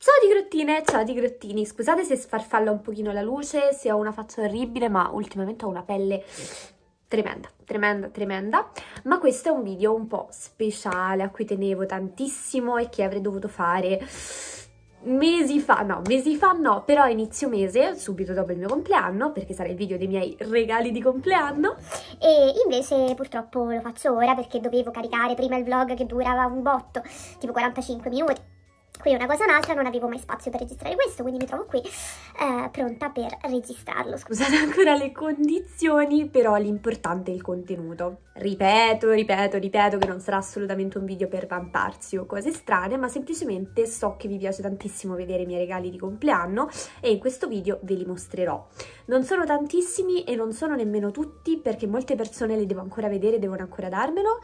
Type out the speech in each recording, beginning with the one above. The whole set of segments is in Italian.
Ciao di grottine, ciao di grottini, scusate se sfarfalla un pochino la luce, se ho una faccia orribile, ma ultimamente ho una pelle tremenda, tremenda, tremenda, ma questo è un video un po' speciale a cui tenevo tantissimo e che avrei dovuto fare mesi fa, no, mesi fa no, però a inizio mese, subito dopo il mio compleanno, perché sarà il video dei miei regali di compleanno. E invece purtroppo lo faccio ora perché dovevo caricare prima il vlog che durava un botto, tipo 45 minuti qui una cosa un'altra, non avevo mai spazio per registrare questo, quindi mi trovo qui eh, pronta per registrarlo. Scusate ancora le condizioni, però l'importante è il contenuto. Ripeto, ripeto, ripeto che non sarà assolutamente un video per vantarsi o cose strane, ma semplicemente so che vi piace tantissimo vedere i miei regali di compleanno e in questo video ve li mostrerò. Non sono tantissimi e non sono nemmeno tutti perché molte persone li devo ancora vedere, e devono ancora darmelo,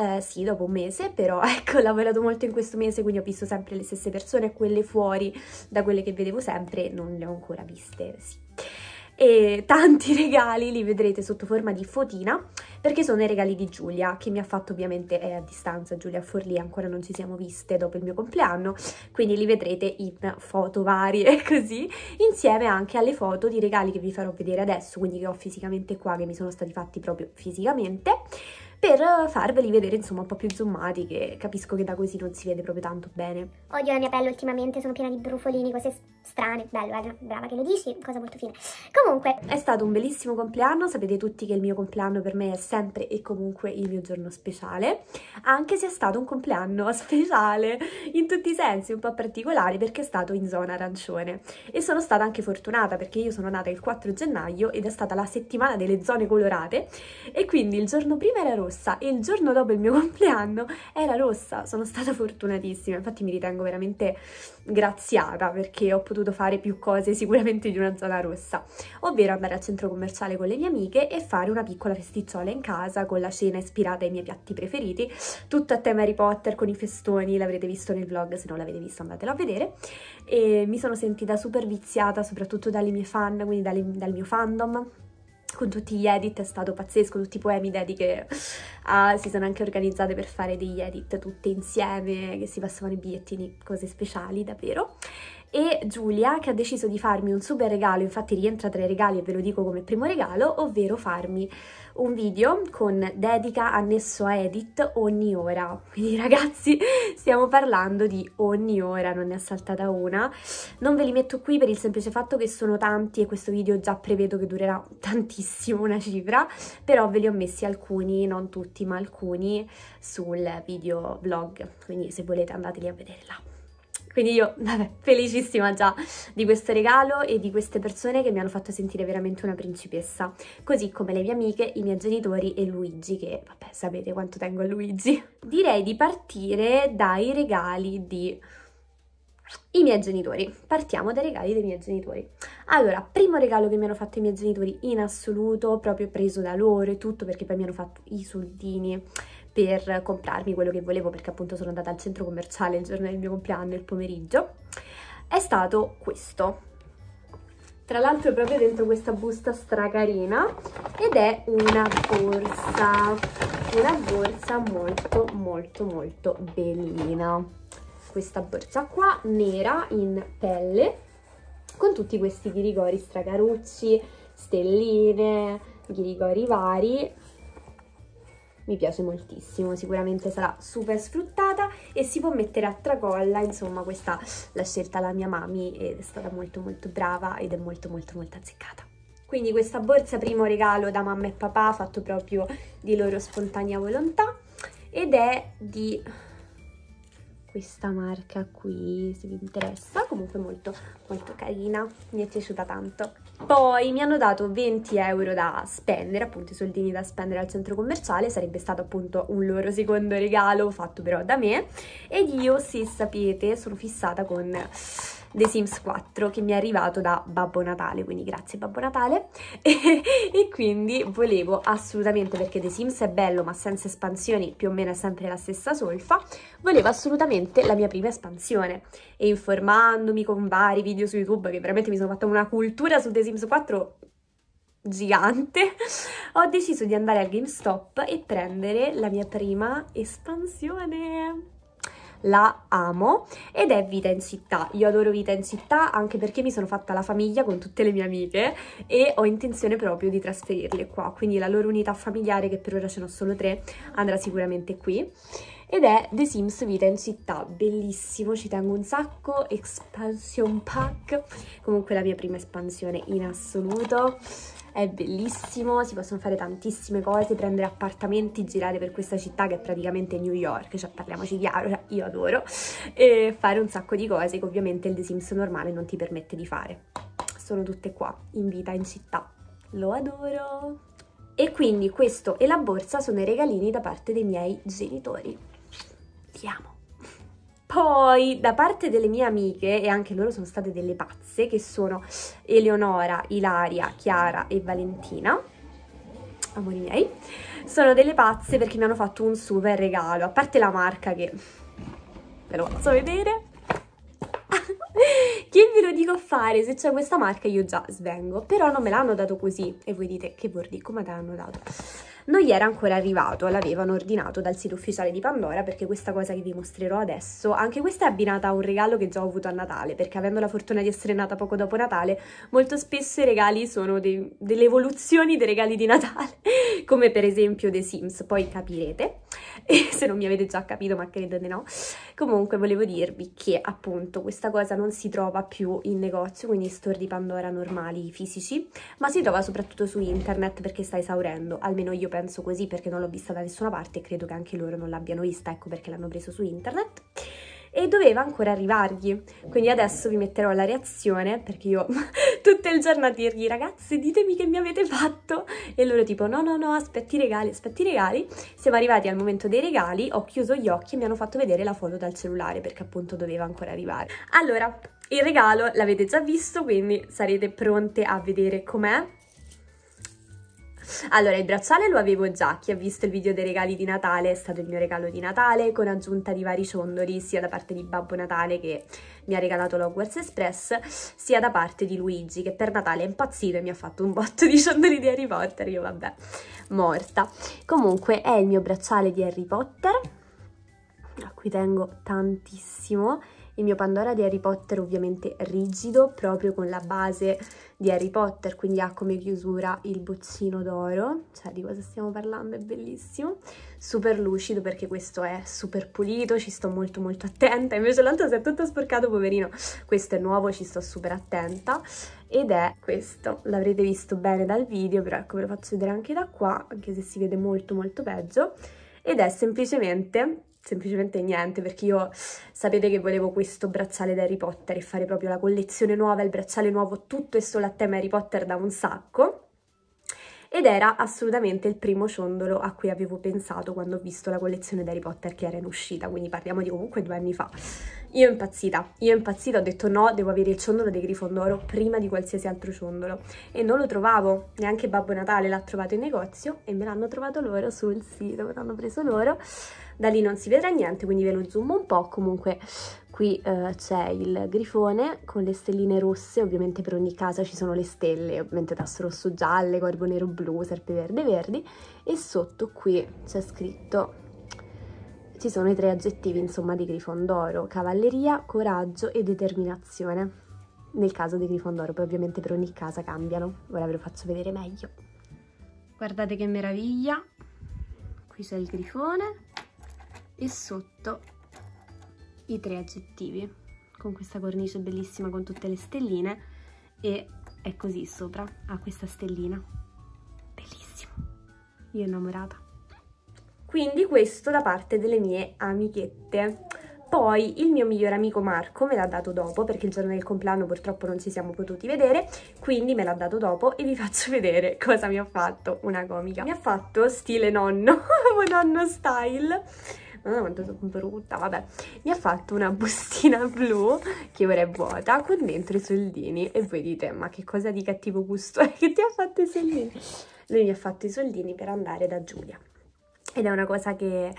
eh, sì, dopo un mese, però ecco, ho lavorato molto in questo mese, quindi ho visto sempre le stesse persone, quelle fuori da quelle che vedevo sempre, non le ho ancora viste, sì. E tanti regali li vedrete sotto forma di fotina, perché sono i regali di Giulia, che mi ha fatto ovviamente, è a distanza Giulia Forlì, ancora non ci siamo viste dopo il mio compleanno, quindi li vedrete in foto varie così, insieme anche alle foto di regali che vi farò vedere adesso, quindi che ho fisicamente qua, che mi sono stati fatti proprio fisicamente, per farveli vedere insomma un po' più zoomati che capisco che da così non si vede proprio tanto bene. Odio la mia pelle ultimamente, sono piena di brufolini, cose strane, bello, eh, brava che lo dici, cosa molto fine. Comunque è stato un bellissimo compleanno, sapete tutti che il mio compleanno per me è sempre e comunque il mio giorno speciale, anche se è stato un compleanno speciale in tutti i sensi, un po' particolare perché è stato in zona arancione e sono stata anche fortunata perché io sono nata il 4 gennaio ed è stata la settimana delle zone colorate e quindi il giorno prima era rosso rossa e il giorno dopo il mio compleanno era rossa, sono stata fortunatissima, infatti mi ritengo veramente graziata perché ho potuto fare più cose sicuramente di una zona rossa, ovvero andare al centro commerciale con le mie amiche e fare una piccola festicciola in casa con la cena ispirata ai miei piatti preferiti, tutto a tema Harry Potter con i festoni, l'avrete visto nel vlog, se non l'avete visto andatelo a vedere e mi sono sentita super viziata soprattutto dalle mie fan, quindi dalle, dal mio fandom con tutti gli edit è stato pazzesco, tutti i poemi dedi che ah, si sono anche organizzate per fare degli edit tutte insieme, che si passavano i bigliettini, cose speciali davvero e Giulia che ha deciso di farmi un super regalo, infatti rientra tra i regali e ve lo dico come primo regalo, ovvero farmi un video con dedica annesso a edit ogni ora. Quindi ragazzi stiamo parlando di ogni ora, non ne è saltata una. Non ve li metto qui per il semplice fatto che sono tanti e questo video già prevedo che durerà tantissimo una cifra, però ve li ho messi alcuni, non tutti ma alcuni, sul video vlog, quindi se volete andateli a vedere là. Quindi io, vabbè, felicissima già di questo regalo e di queste persone che mi hanno fatto sentire veramente una principessa. Così come le mie amiche, i miei genitori e Luigi, che vabbè, sapete quanto tengo a Luigi. Direi di partire dai regali di... I miei genitori. Partiamo dai regali dei miei genitori. Allora, primo regalo che mi hanno fatto i miei genitori in assoluto, proprio preso da loro e tutto, perché poi mi hanno fatto i soldini per comprarmi quello che volevo perché appunto sono andata al centro commerciale il giorno del mio compleanno, il pomeriggio, è stato questo. Tra l'altro è proprio dentro questa busta stracarina ed è una borsa, una borsa molto molto molto bellina. Questa borsa qua, nera in pelle, con tutti questi ghirigori stracarucci, stelline, ghirigori vari, mi piace moltissimo, sicuramente sarà super sfruttata e si può mettere a tracolla, insomma questa l'ha scelta la mia mami ed è stata molto molto brava ed è molto molto molto azzeccata. Quindi questa borsa primo regalo da mamma e papà fatto proprio di loro spontanea volontà ed è di questa marca qui se vi interessa, comunque molto molto carina, mi è piaciuta tanto. Poi mi hanno dato 20 euro da spendere, appunto i soldini da spendere al centro commerciale, sarebbe stato appunto un loro secondo regalo fatto però da me ed io, se sapete, sono fissata con The Sims 4 che mi è arrivato da Babbo Natale, quindi grazie Babbo Natale e, quindi volevo assolutamente, perché The Sims è bello ma senza espansioni più o meno è sempre la stessa solfa, volevo assolutamente la mia prima espansione e informandomi con vari video su YouTube che veramente mi sono fatta una cultura su The Sims 4 gigante, ho deciso di andare al GameStop e prendere la mia prima espansione la amo ed è Vita in città. Io adoro Vita in città anche perché mi sono fatta la famiglia con tutte le mie amiche e ho intenzione proprio di trasferirle qua, quindi la loro unità familiare che per ora ce ne sono solo tre andrà sicuramente qui ed è The Sims Vita in città, bellissimo, ci tengo un sacco, expansion pack, comunque la mia prima espansione in assoluto, è bellissimo, si possono fare tantissime cose, prendere appartamenti, girare per questa città che è praticamente New York, cioè parliamoci chiaro, cioè, io adoro, e fare un sacco di cose che ovviamente il The Sims normale non ti permette di fare. Sono tutte qua, in vita, in città. Lo adoro! E quindi questo e la borsa sono i regalini da parte dei miei genitori chiamo. Poi, da parte delle mie amiche, e anche loro sono state delle pazze, che sono Eleonora, Ilaria, Chiara e Valentina, amori miei, sono delle pazze perché mi hanno fatto un super regalo, a parte la marca che ve lo faccio vedere, che ve lo dico a fare? Se c'è questa marca io già svengo, però non me l'hanno dato così. E voi dite, che bordi, come te l'hanno dato? Non gli era ancora arrivato, l'avevano ordinato dal sito ufficiale di Pandora perché questa cosa che vi mostrerò adesso, anche questa è abbinata a un regalo che già ho avuto a Natale, perché avendo la fortuna di essere nata poco dopo Natale, molto spesso i regali sono dei, delle evoluzioni dei regali di Natale, come per esempio The Sims, poi capirete, e se non mi avete già capito ma credo di no. Comunque volevo dirvi che appunto questa cosa non si trova più in negozio, quindi in store di Pandora normali, fisici, ma si trova soprattutto su internet perché sta esaurendo, almeno io penso così perché non l'ho vista da nessuna parte e credo che anche loro non l'abbiano vista, ecco perché l'hanno preso su internet e doveva ancora arrivargli. Quindi adesso vi metterò la reazione perché io tutto il giorno a dirgli ragazzi ditemi che mi avete fatto e loro tipo no no no aspetti i regali, aspetti i regali. Siamo arrivati al momento dei regali, ho chiuso gli occhi e mi hanno fatto vedere la foto dal cellulare perché appunto doveva ancora arrivare. Allora, il regalo l'avete già visto quindi sarete pronte a vedere com'è allora, il bracciale lo avevo già, chi ha visto il video dei regali di Natale è stato il mio regalo di Natale con aggiunta di vari ciondoli sia da parte di Babbo Natale che mi ha regalato l'Hogwarts Express sia da parte di Luigi che per Natale è impazzito e mi ha fatto un botto di ciondoli di Harry Potter, io vabbè, morta. Comunque è il mio bracciale di Harry Potter a cui tengo tantissimo il mio Pandora di Harry Potter ovviamente rigido, proprio con la base di Harry Potter, quindi ha come chiusura il boccino d'oro, cioè di cosa stiamo parlando, è bellissimo. Super lucido perché questo è super pulito, ci sto molto molto attenta, invece l'altro si è tutto sporcato, poverino. Questo è nuovo, ci sto super attenta. Ed è questo, l'avrete visto bene dal video, però ecco ve lo faccio vedere anche da qua, anche se si vede molto molto peggio. Ed è semplicemente semplicemente niente perché io sapete che volevo questo bracciale da Harry Potter e fare proprio la collezione nuova, il bracciale nuovo, tutto e solo a tema Harry Potter da un sacco ed era assolutamente il primo ciondolo a cui avevo pensato quando ho visto la collezione di Harry Potter che era in uscita, quindi parliamo di comunque due anni fa. Io impazzita, io impazzita, ho detto no, devo avere il ciondolo dei Grifondoro prima di qualsiasi altro ciondolo e non lo trovavo, neanche Babbo Natale l'ha trovato in negozio e me l'hanno trovato loro sul sito, me l'hanno preso loro da lì non si vedrà niente quindi ve lo zoom un po' comunque qui eh, c'è il grifone con le stelline rosse ovviamente per ogni casa ci sono le stelle ovviamente tasso rosso gialle, corvo nero blu, serpe verde verdi e sotto qui c'è scritto ci sono i tre aggettivi insomma di Grifondoro, cavalleria, coraggio e determinazione. Nel caso di Grifondoro, poi ovviamente per ogni casa cambiano, ora ve lo faccio vedere meglio. Guardate che meraviglia, qui c'è il grifone, e sotto i tre aggettivi con questa cornice bellissima con tutte le stelline e è così sopra ha questa stellina bellissimo io innamorata quindi questo da parte delle mie amichette poi il mio migliore amico Marco me l'ha dato dopo perché il giorno del compleanno purtroppo non ci siamo potuti vedere quindi me l'ha dato dopo e vi faccio vedere cosa mi ha fatto una comica mi ha fatto stile nonno nonno style non è quanto sono brutta, vabbè. Mi ha fatto una bustina blu, che ora è vuota, con dentro i soldini. E voi dite, ma che cosa di cattivo gusto è che ti ha fatto i soldini? Lui mi ha fatto i soldini per andare da Giulia. Ed è una cosa che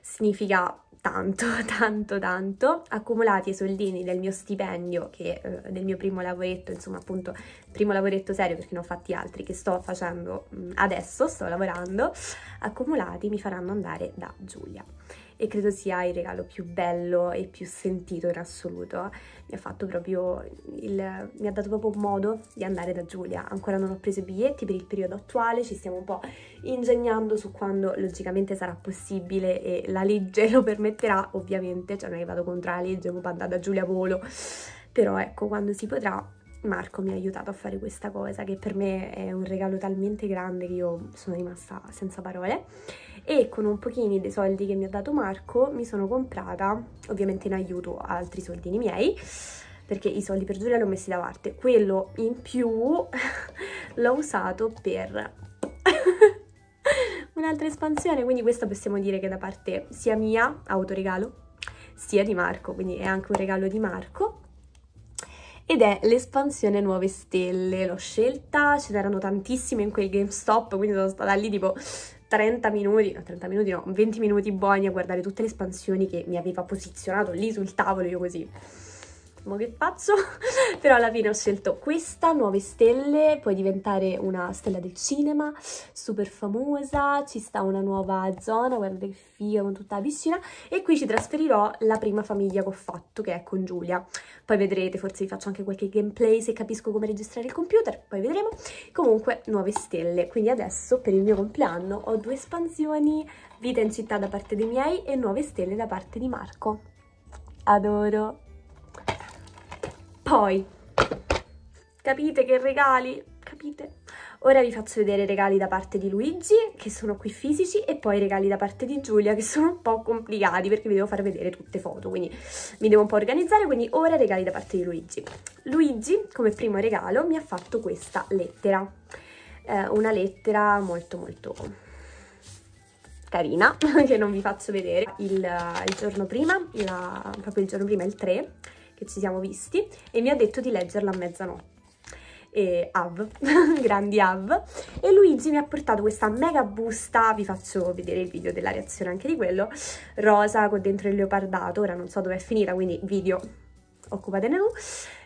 significa tanto, tanto, tanto, accumulati i soldini del mio stipendio, che, eh, del mio primo lavoretto, insomma appunto primo lavoretto serio perché ne ho fatti altri che sto facendo mm, adesso, sto lavorando, accumulati mi faranno andare da Giulia e credo sia il regalo più bello e più sentito in assoluto. Mi ha fatto proprio il, mi ha dato proprio modo di andare da Giulia. Ancora non ho preso i biglietti per il periodo attuale, ci stiamo un po' ingegnando su quando logicamente sarà possibile e la legge lo permetterà, ovviamente, cioè non è che vado contro la legge, può andare da Giulia Volo. Però ecco, quando si potrà Marco mi ha aiutato a fare questa cosa che per me è un regalo talmente grande che io sono rimasta senza parole e con un pochino dei soldi che mi ha dato Marco mi sono comprata, ovviamente in aiuto a altri soldini miei, perché i soldi per Giulia li ho messi da parte. Quello in più l'ho usato per un'altra espansione, quindi questa possiamo dire che da parte sia mia, autoregalo, sia di Marco, quindi è anche un regalo di Marco. Ed è l'espansione Nuove Stelle, l'ho scelta, ce n'erano tantissime in quel GameStop, quindi sono stata lì tipo 30 minuti, no 30 minuti no, 20 minuti buoni a guardare tutte le espansioni che mi aveva posizionato lì sul tavolo, io così mo che faccio? però alla fine ho scelto questa, Nuove Stelle, puoi diventare una stella del cinema, super famosa, ci sta una nuova zona, guarda che figa con tutta la piscina, e qui ci trasferirò la prima famiglia che ho fatto, che è con Giulia. Poi vedrete, forse vi faccio anche qualche gameplay se capisco come registrare il computer, poi vedremo. Comunque, Nuove Stelle, quindi adesso per il mio compleanno ho due espansioni, Vita in città da parte dei miei e Nuove Stelle da parte di Marco. Adoro! Poi, capite che regali? Capite? Ora vi faccio vedere i regali da parte di Luigi, che sono qui fisici, e poi i regali da parte di Giulia, che sono un po' complicati, perché vi devo far vedere tutte foto, quindi mi devo un po' organizzare, quindi ora i regali da parte di Luigi. Luigi, come primo regalo, mi ha fatto questa lettera. Eh, una lettera molto molto carina, che non vi faccio vedere. Il, il giorno prima, la, proprio il giorno prima, il 3, che ci siamo visti e mi ha detto di leggerla a mezzanotte e Av, grandi Av, e Luigi mi ha portato questa mega busta, vi faccio vedere il video della reazione anche di quello, rosa con dentro il leopardato, ora non so dove è finita, quindi video occupatene tu,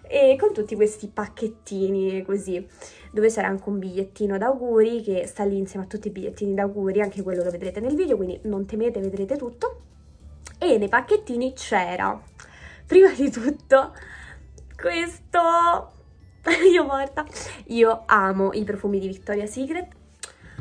e con tutti questi pacchettini così, dove c'era anche un bigliettino d'auguri che sta lì insieme a tutti i bigliettini d'auguri, anche quello lo vedrete nel video, quindi non temete, vedrete tutto, e nei pacchettini c'era prima di tutto questo io morta io amo i profumi di Victoria's Secret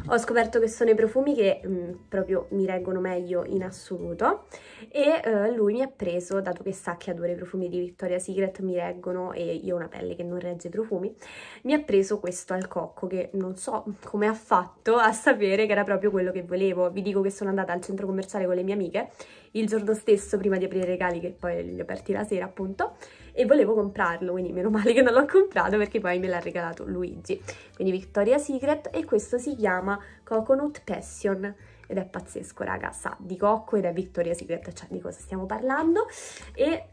ho scoperto che sono i profumi che mh, mm, proprio mi reggono meglio in assoluto e eh, lui mi ha preso, dato che sa che adoro i profumi di Victoria's Secret, mi reggono e io ho una pelle che non regge i profumi, mi ha preso questo al cocco che non so come ha fatto a sapere che era proprio quello che volevo. Vi dico che sono andata al centro commerciale con le mie amiche il giorno stesso prima di aprire i regali che poi li ho aperti la sera appunto e volevo comprarlo, quindi meno male che non l'ho comprato perché poi me l'ha regalato Luigi. Quindi Victoria Secret e questo si chiama Coconut Passion ed è pazzesco raga, sa di cocco ed è Victoria Secret, cioè di cosa stiamo parlando e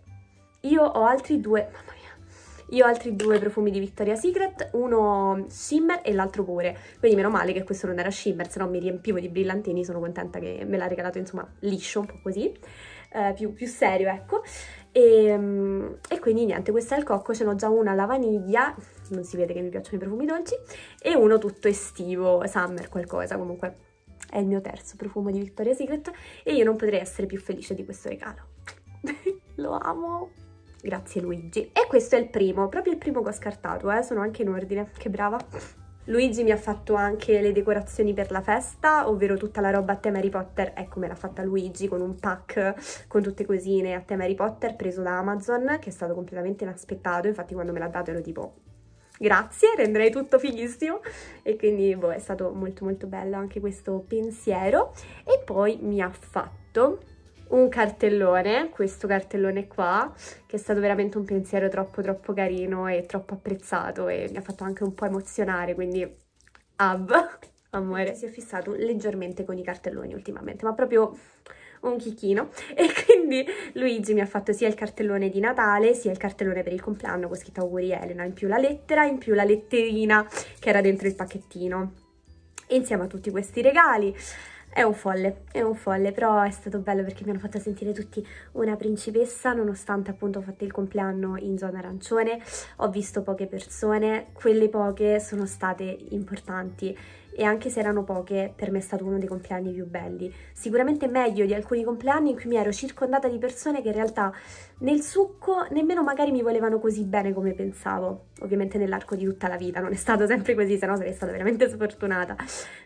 io ho altri due, mamma mia io ho altri due profumi di Victoria Secret, uno shimmer e l'altro core, quindi meno male che questo non era shimmer, se no mi riempivo di brillantini, sono contenta che me l'ha regalato insomma liscio, un po' così, eh, più, più serio ecco. E, ehm, e, quindi niente, questo è il cocco, ce n'ho già una alla vaniglia, non si vede che mi piacciono i profumi dolci, e uno tutto estivo, summer qualcosa, comunque è il mio terzo profumo di Victoria's Secret e io non potrei essere più felice di questo regalo. Lo amo! Grazie Luigi. E questo è il primo, proprio il primo che ho scartato, eh? sono anche in ordine, che brava. Luigi mi ha fatto anche le decorazioni per la festa, ovvero tutta la roba a tema Harry Potter, ecco me l'ha fatta Luigi con un pack con tutte cosine a tema Harry Potter preso da Amazon, che è stato completamente inaspettato, infatti quando me l'ha dato ero tipo grazie, renderei tutto fighissimo e quindi boh, è stato molto molto bello anche questo pensiero e poi mi ha fatto un cartellone, questo cartellone qua, che è stato veramente un pensiero troppo troppo carino e troppo apprezzato e mi ha fatto anche un po' emozionare, quindi ab, amore. Si è fissato leggermente con i cartelloni ultimamente, ma proprio un chicchino e quindi Luigi mi ha fatto sia il cartellone di Natale sia il cartellone per il compleanno con scritto auguri Elena in più la lettera in più la letterina che era dentro il pacchettino insieme a tutti questi regali è un folle, è un folle, però è stato bello perché mi hanno fatto sentire tutti una principessa, nonostante appunto ho fatto il compleanno in zona arancione, ho visto poche persone, quelle poche sono state importanti e anche se erano poche, per me è stato uno dei compleanni più belli. Sicuramente meglio di alcuni compleanni in cui mi ero circondata di persone che in realtà nel succo nemmeno magari mi volevano così bene come pensavo. Ovviamente nell'arco di tutta la vita, non è stato sempre così, sennò sarei stata veramente sfortunata.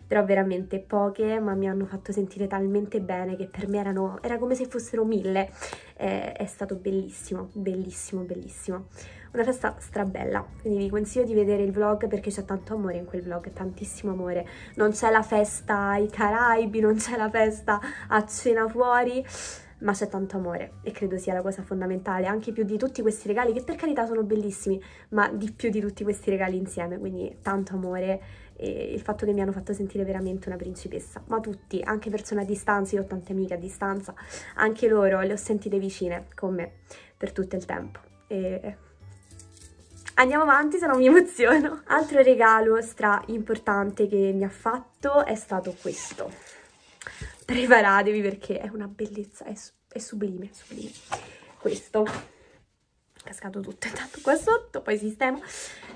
Però veramente poche, ma mi hanno fatto sentire talmente bene che per me erano, era come se fossero mille. Eh, è stato bellissimo, bellissimo, bellissimo una festa strabella, quindi vi consiglio di vedere il vlog perché c'è tanto amore in quel vlog, tantissimo amore, non c'è la festa ai Caraibi, non c'è la festa a cena fuori, ma c'è tanto amore e credo sia la cosa fondamentale, anche più di tutti questi regali che per carità sono bellissimi, ma di più di tutti questi regali insieme, quindi tanto amore e il fatto che mi hanno fatto sentire veramente una principessa, ma tutti, anche persone a distanza, io ho tante amiche a distanza, anche loro le ho sentite vicine con me per tutto il tempo e Andiamo avanti, se no mi emoziono. Altro regalo stra importante che mi ha fatto è stato questo. Preparatevi perché è una bellezza, è, è sublime, sublime. Questo. Cascato tutto intanto qua sotto, poi sistemo.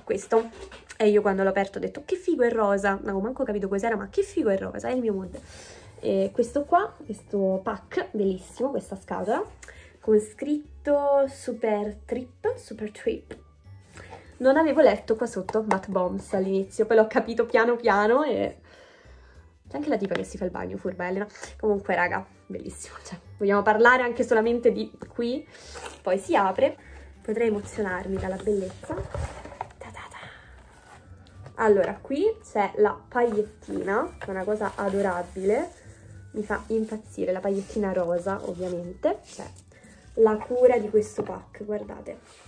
Questo. E io quando l'ho aperto ho detto che figo è rosa. Non avevo manco capito cos'era, ma che figo è rosa, è il mio mood. E questo qua, questo pack, bellissimo, questa scatola. Con scritto super trip, super trip, non avevo letto qua sotto Matt Bombs all'inizio, poi l'ho capito piano piano e... C'è anche la tipa che si fa il bagno, furba Elena. Comunque, raga, bellissimo. Cioè, vogliamo parlare anche solamente di qui. Poi si apre. Potrei emozionarmi dalla bellezza. Ta ta ta. Allora, qui c'è la pagliettina, è una cosa adorabile. Mi fa impazzire, la pagliettina rosa, ovviamente. C'è la cura di questo pack, guardate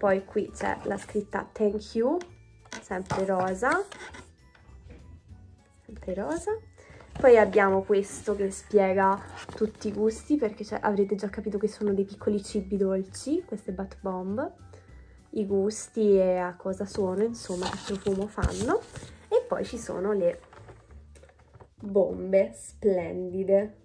poi qui c'è la scritta thank you sempre rosa sempre rosa poi abbiamo questo che spiega tutti i gusti perché avrete già capito che sono dei piccoli cibi dolci queste bat bomb i gusti e a cosa sono insomma che profumo fanno e poi ci sono le bombe splendide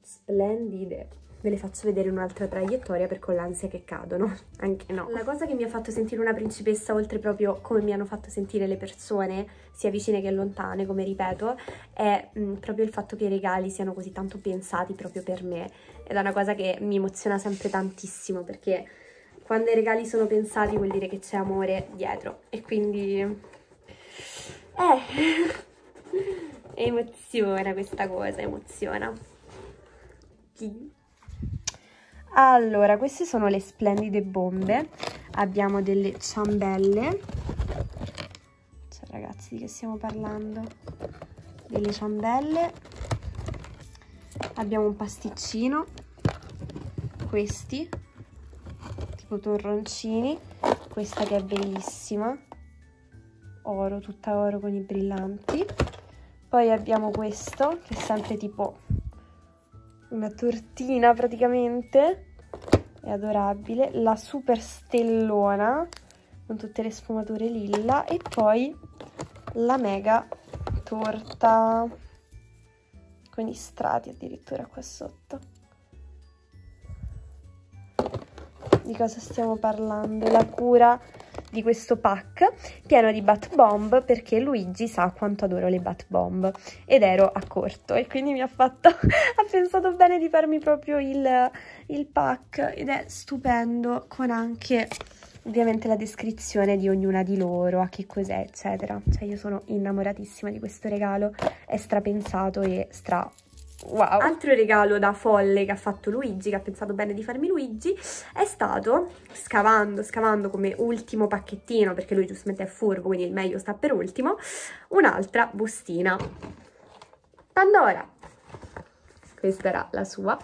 splendide ve le faccio vedere un'altra traiettoria per con l'ansia che cadono, anche no. La cosa che mi ha fatto sentire una principessa, oltre proprio come mi hanno fatto sentire le persone, sia vicine che lontane, come ripeto, è mh, mm, proprio il fatto che i regali siano così tanto pensati proprio per me. Ed è una cosa che mi emoziona sempre tantissimo perché quando i regali sono pensati vuol dire che c'è amore dietro e quindi... Eh... emoziona questa cosa, emoziona. Chi? Allora, queste sono le splendide bombe. Abbiamo delle ciambelle. Cioè, ragazzi, di che stiamo parlando? Delle ciambelle. Abbiamo un pasticcino. Questi. Tipo torroncini. Questa che è bellissima. Oro, tutta oro con i brillanti. Poi abbiamo questo, che è sempre tipo una tortina praticamente, è adorabile, la super stellona con tutte le sfumature lilla e poi la mega torta con i strati addirittura qua sotto. Di cosa stiamo parlando? La cura di questo pack pieno di bat bomb perché Luigi sa quanto adoro le bat bomb ed ero a corto e quindi mi ha fatto, ha pensato bene di farmi proprio il, il pack ed è stupendo con anche ovviamente la descrizione di ognuna di loro, a che cos'è, eccetera. Cioè io sono innamoratissima di questo regalo, è strapensato e stra Wow. Altro regalo da folle che ha fatto Luigi, che ha pensato bene di farmi Luigi, è stato, scavando, scavando come ultimo pacchettino, perché lui giustamente è furbo, quindi il meglio sta per ultimo, un'altra bustina. Pandora. Questa era la sua,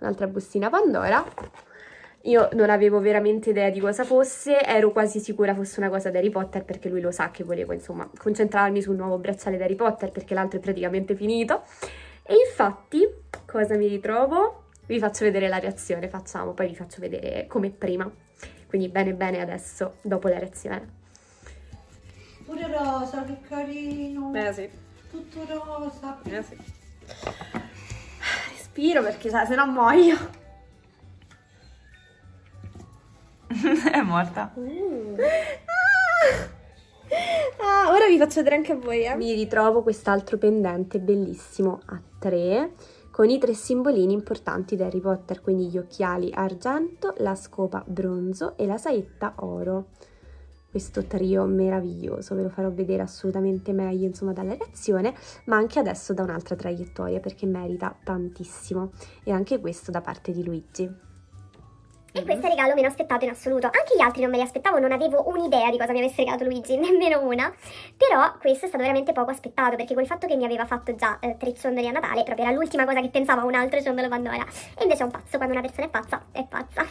un'altra bustina Pandora. Io non avevo veramente idea di cosa fosse, ero quasi sicura fosse una cosa da Harry Potter perché lui lo sa che volevo, insomma, concentrarmi sul nuovo bracciale di Harry Potter perché l'altro è praticamente finito. E infatti, cosa mi ritrovo? Vi faccio vedere la reazione, facciamo, poi vi faccio vedere come prima. Quindi bene bene adesso, dopo la reazione. Pure rosa, che carino! Beh sì. Tutto rosa. Beh sì. Respiro perché se no muoio. è morta. Mm. Ah, ora vi faccio vedere anche a voi, eh. Vi ritrovo quest'altro pendente bellissimo a tre, con i tre simbolini importanti di Harry Potter, quindi gli occhiali argento, la scopa bronzo e la saetta oro. Questo trio meraviglioso, ve lo farò vedere assolutamente meglio insomma dalla reazione, ma anche adesso da un'altra traiettoria perché merita tantissimo e anche questo da parte di Luigi. E mhm. questo è il regalo meno aspettato in assoluto. Anche gli altri non me li aspettavo, non avevo un'idea di cosa mi avesse regalato Luigi, nemmeno una. Però questo è stato veramente poco aspettato, perché col fatto che mi aveva fatto già eh, tre ciondoli a Natale, proprio era l'ultima cosa che pensavo a un altro ciondolo Pandora. E invece è un pazzo, quando una persona è pazza, è pazza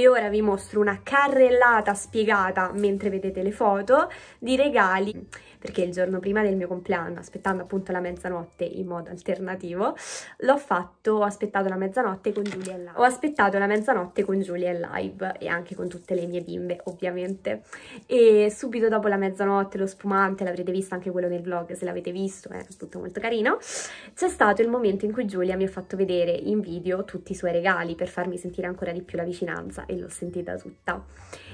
e ora vi mostro una carrellata spiegata mentre vedete le foto di regali perché il giorno prima del mio compleanno aspettando appunto la mezzanotte in modo alternativo l'ho fatto ho aspettato la mezzanotte con Giulia in live ho aspettato la mezzanotte con Giulia in live e anche con tutte le mie bimbe ovviamente e subito dopo la mezzanotte lo spumante l'avrete visto anche quello nel vlog se l'avete visto eh, è tutto molto carino c'è stato il momento in cui Giulia mi ha fatto vedere in video tutti i suoi regali per farmi sentire ancora di più la vicinanza e l'ho sentita tutta.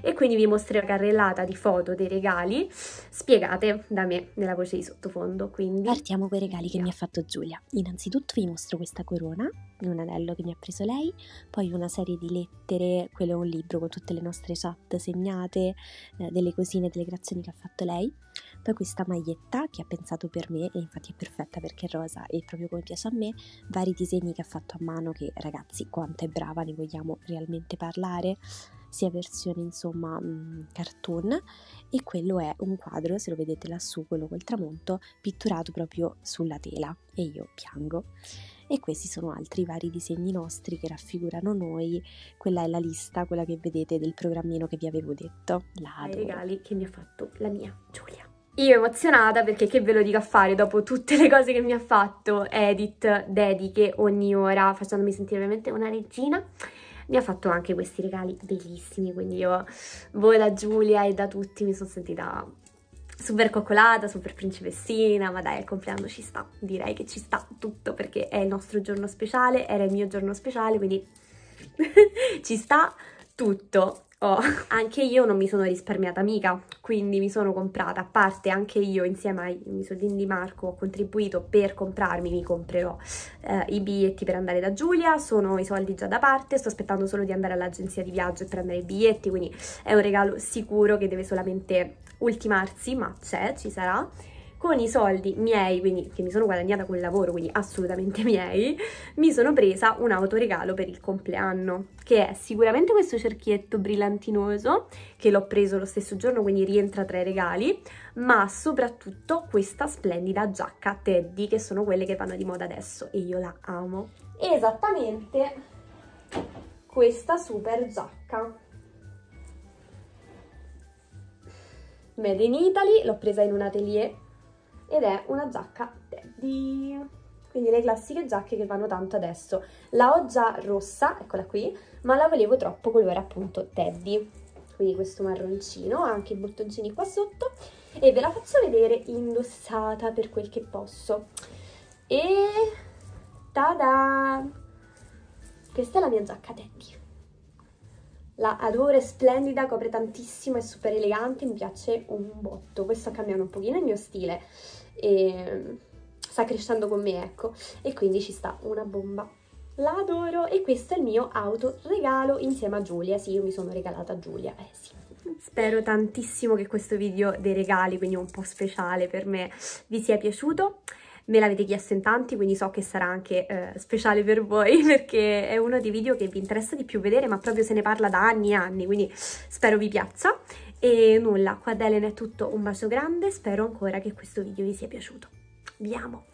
E quindi vi mostrerò una carrellata di foto dei regali spiegate da me nella voce di sottofondo. Quindi partiamo con i regali che mi ha fatto Giulia. Innanzitutto vi mostro questa corona, un anello che mi ha preso lei, poi una serie di lettere, quello è un libro con tutte le nostre chat segnate, eh, delle cosine, delle creazioni che ha fatto lei poi questa maglietta che ha pensato per me, e infatti è perfetta perché è rosa e proprio come piace a me, vari disegni che ha fatto a mano, che ragazzi quanto è brava, ne vogliamo realmente parlare, sia versione insomma mh, cartoon, e quello è un quadro, se lo vedete lassù, quello col tramonto, pitturato proprio sulla tela, e io piango e questi sono altri vari disegni nostri che raffigurano noi. Quella è la lista, quella che vedete del programmino che vi avevo detto. I regali che mi ha fatto la mia Giulia. Io emozionata perché che ve lo dico a fare dopo tutte le cose che mi ha fatto Edith, dediche ogni ora, facendomi sentire veramente una regina. Mi ha fatto anche questi regali bellissimi, quindi io, voi da Giulia e da tutti mi sono sentita super coccolata, super principessina, ma dai, il compleanno ci sta, direi che ci sta tutto perché è il nostro giorno speciale, era il mio giorno speciale, quindi ci sta tutto. Oh, anche io non mi sono risparmiata mica, quindi mi sono comprata, a parte anche io insieme ai miei soldini di Marco ho contribuito per comprarmi, mi comprerò eh, i biglietti per andare da Giulia, sono i soldi già da parte, sto aspettando solo di andare all'agenzia di viaggio e prendere i biglietti, quindi è un regalo sicuro che deve solamente ultimarsi, ma c'è, ci sarà con i soldi miei, quindi che mi sono guadagnata col lavoro, quindi assolutamente miei, mi sono presa un autoregalo per il compleanno, che è sicuramente questo cerchietto brillantinoso, che l'ho preso lo stesso giorno, quindi rientra tra i regali, ma soprattutto questa splendida giacca Teddy, che sono quelle che vanno di moda adesso, e io la amo. Esattamente questa super giacca. Made in Italy, l'ho presa in un atelier ed è una giacca teddy quindi le classiche giacche che vanno tanto adesso la ho già rossa, eccola qui ma la volevo troppo colore appunto teddy quindi questo marroncino, anche i bottoncini qua sotto e ve la faccio vedere indossata per quel che posso e tada questa è la mia giacca teddy la adoro, è splendida, copre tantissimo, è super elegante, mi piace un botto. Questo ha cambiato un pochino il mio stile e ehm, sta crescendo con me, ecco. E quindi ci sta una bomba. La adoro e questo è il mio autoregalo insieme a Giulia. Sì, io mi sono regalata Giulia, eh sì. Spero tantissimo che questo video dei regali, quindi un po' speciale per me, vi sia piaciuto me l'avete chiesto in tanti, quindi so che sarà anche eh, speciale per voi perché è uno dei video che vi interessa di più vedere, ma proprio se ne parla da anni e anni, quindi spero vi piaccia. E nulla, qua da Elena è tutto, un bacio grande, spero ancora che questo video vi sia piaciuto. Vi amo!